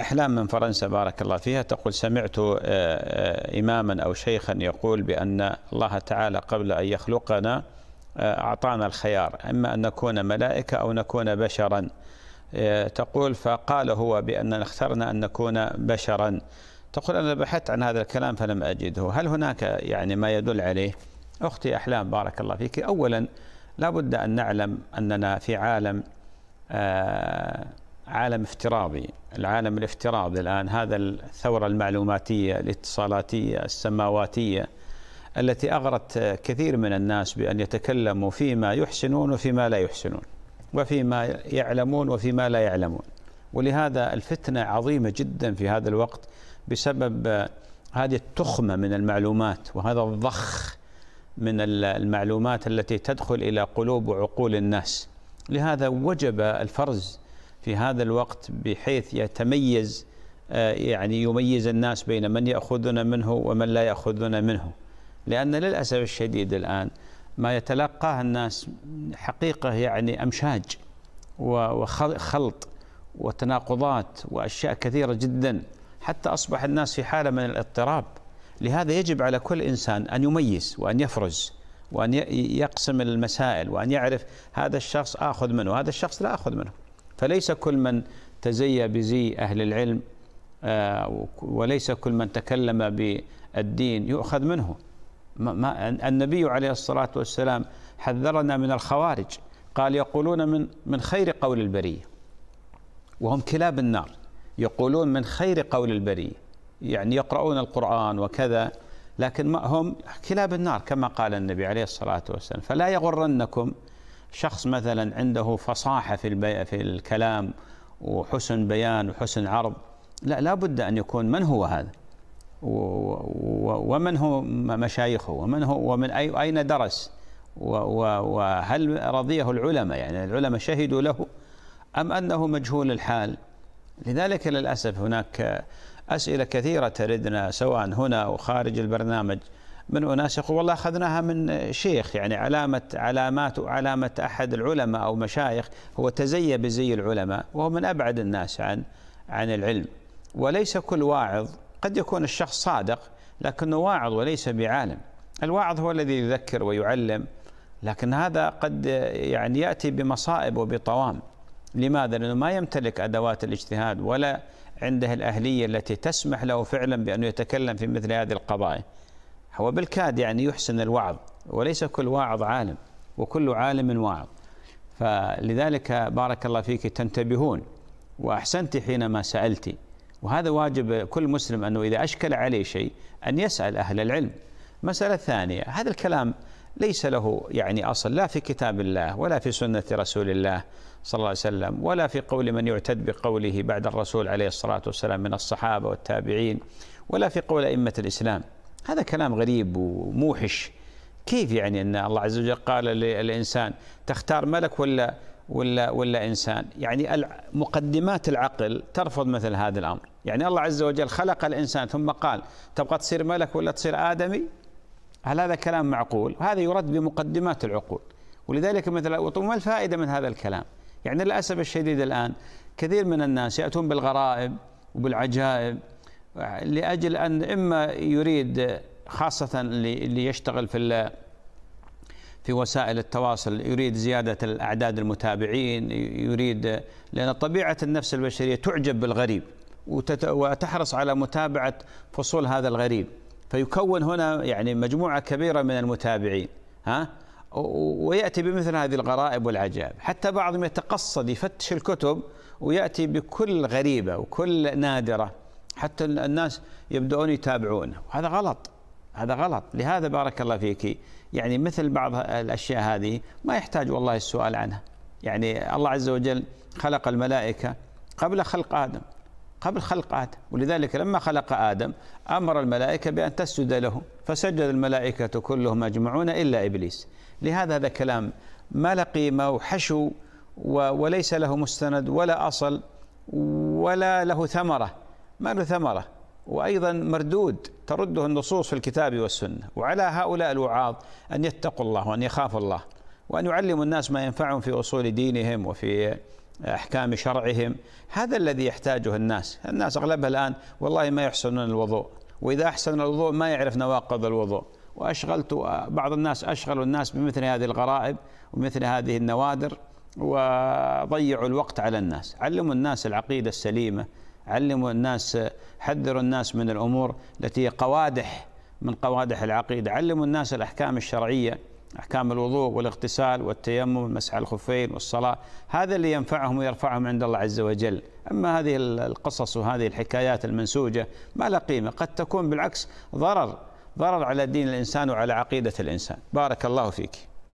أحلام من فرنسا بارك الله فيها تقول سمعت آه، آه، إماما أو شيخا يقول بأن الله تعالى قبل أن يخلقنا آه، أعطانا الخيار إما أن نكون ملائكة أو نكون بشرا تقول فقال هو بأننا اخترنا أن نكون بشرا تقول أنا بحثت عن هذا الكلام فلم أجده هل هناك يعني ما يدل عليه أختي أحلام بارك الله فيك أولا لا بد أن نعلم أننا في عالم آه عالم افتراضي العالم الافتراضي الآن هذا الثورة المعلوماتية الاتصالاتية السماواتية التي أغرت كثير من الناس بأن يتكلموا فيما يحسنون وفيما لا يحسنون وفيما يعلمون وفيما لا يعلمون ولهذا الفتنة عظيمة جدا في هذا الوقت بسبب هذه التخمة من المعلومات وهذا الضخ من المعلومات التي تدخل إلى قلوب وعقول الناس لهذا وجب الفرز في هذا الوقت بحيث يتميز آه، يعني يميز الناس بين من يأخذون منه ومن لا يأخذون منه لأن للأسف الشديد الآن ما يتلقاه الناس حقيقة يعني أمشاج وخلط وتناقضات وأشياء كثيرة جدا حتى أصبح الناس في حالة من الاضطراب لهذا يجب على كل إنسان أن يميز وأن يفرز وأن يقسم المسائل وأن يعرف هذا الشخص آخذ منه وهذا الشخص لا آخذ منه فليس كل من تزي بزي أهل العلم آه، وليس كل من تكلم بالدين يؤخذ منه النبي عليه الصلاة والسلام حذرنا من الخوارج قال يقولون من من خير قول البرية وهم كلاب النار يقولون من خير قول البرية يعني يقرؤون القرآن وكذا لكن هم كلاب النار كما قال النبي عليه الصلاة والسلام فلا يغرنكم شخص مثلا عنده فصاحة في, البي... في الكلام وحسن بيان وحسن عرض لا لابد أن يكون من هو هذا ومن هو مشايخه ومن هو ومن أي أين درس وهل رضيه العلماء يعني العلماء شهدوا له أم أنه مجهول الحال لذلك للأسف هناك أسئلة كثيرة تردنا سواء هنا أو خارج البرنامج من أناس يقول والله أخذناها من شيخ يعني علامة علامات علامة أحد العلماء أو مشايخ هو تزي بزي العلماء وهو من أبعد الناس عن عن العلم وليس كل واعظ قد يكون الشخص صادق لكنه واعظ وليس بعالم الواعظ هو الذي يذكر ويعلم لكن هذا قد يعني يأتي بمصائب وبطوام لماذا؟ لأنه ما يمتلك أدوات الاجتهاد ولا عنده الأهلية التي تسمح له فعلا بأنه يتكلم في مثل هذه القضايا هو بالكاد يعني يحسن الوعظ وليس كل واعظ عالم وكل عالم واعظ فلذلك بارك الله فيك تنتبهون وأحسنت حينما سألت وهذا واجب كل مسلم أنه إذا أشكل عليه شيء أن يسأل أهل العلم مسألة ثانية هذا الكلام ليس له يعني أصل لا في كتاب الله ولا في سنة رسول الله صلى الله عليه وسلم ولا في قول من يعتد بقوله بعد الرسول عليه الصلاة والسلام من الصحابة والتابعين ولا في قول أئمة الإسلام هذا كلام غريب وموحش كيف يعني ان الله عز وجل قال للانسان تختار ملك ولا ولا ولا انسان يعني مقدمات العقل ترفض مثل هذا الامر يعني الله عز وجل خلق الانسان ثم قال تبغى تصير ملك ولا تصير ادمي هل هذا كلام معقول هذا يرد بمقدمات العقول ولذلك مثلا وما الفائده من هذا الكلام يعني للاسف الشديد الان كثير من الناس ياتون بالغرائب وبالعجائب لأجل أن إما يريد خاصة اللي يشتغل في في وسائل التواصل يريد زيادة الأعداد المتابعين يريد لأن طبيعة النفس البشرية تعجب بالغريب وتحرص على متابعة فصول هذا الغريب فيكون هنا يعني مجموعة كبيرة من المتابعين ها ويأتي بمثل هذه الغرائب والعجائب حتى بعضهم يتقصد يفتش الكتب ويأتي بكل غريبة وكل نادرة حتى الناس يبدأون يتابعونه وهذا غلط هذا غلط لهذا بارك الله فيك يعني مثل بعض الأشياء هذه ما يحتاج والله السؤال عنها يعني الله عز وجل خلق الملائكة قبل خلق آدم قبل خلق آدم ولذلك لما خلق آدم أمر الملائكة بأن تسجد له فسجد الملائكة كلهم أجمعون إلا إبليس لهذا هذا كلام ما له قيمة وحشو وليس له مستند ولا أصل ولا له ثمره ما له ثمره وايضا مردود ترده النصوص في الكتاب والسنه وعلى هؤلاء الوعاظ ان يتقوا الله وان يخافوا الله وان يعلموا الناس ما ينفعهم في اصول دينهم وفي احكام شرعهم هذا الذي يحتاجه الناس الناس اغلبها الان والله ما يحسنون الوضوء واذا احسن الوضوء ما يعرف نواقض الوضوء واشغلت بعض الناس اشغلوا الناس بمثل هذه الغرائب ومثل هذه النوادر وضيعوا الوقت على الناس علموا الناس العقيده السليمه علموا الناس حذروا الناس من الأمور التي قوادح من قوادح العقيدة علموا الناس الأحكام الشرعية أحكام الوضوء والاغتسال والتيمم والمسح على الخفين والصلاة هذا اللي ينفعهم ويرفعهم عند الله عز وجل أما هذه القصص وهذه الحكايات المنسوجة ما لها قيمة قد تكون بالعكس ضرر ضرر على دين الإنسان وعلى عقيدة الإنسان بارك الله فيك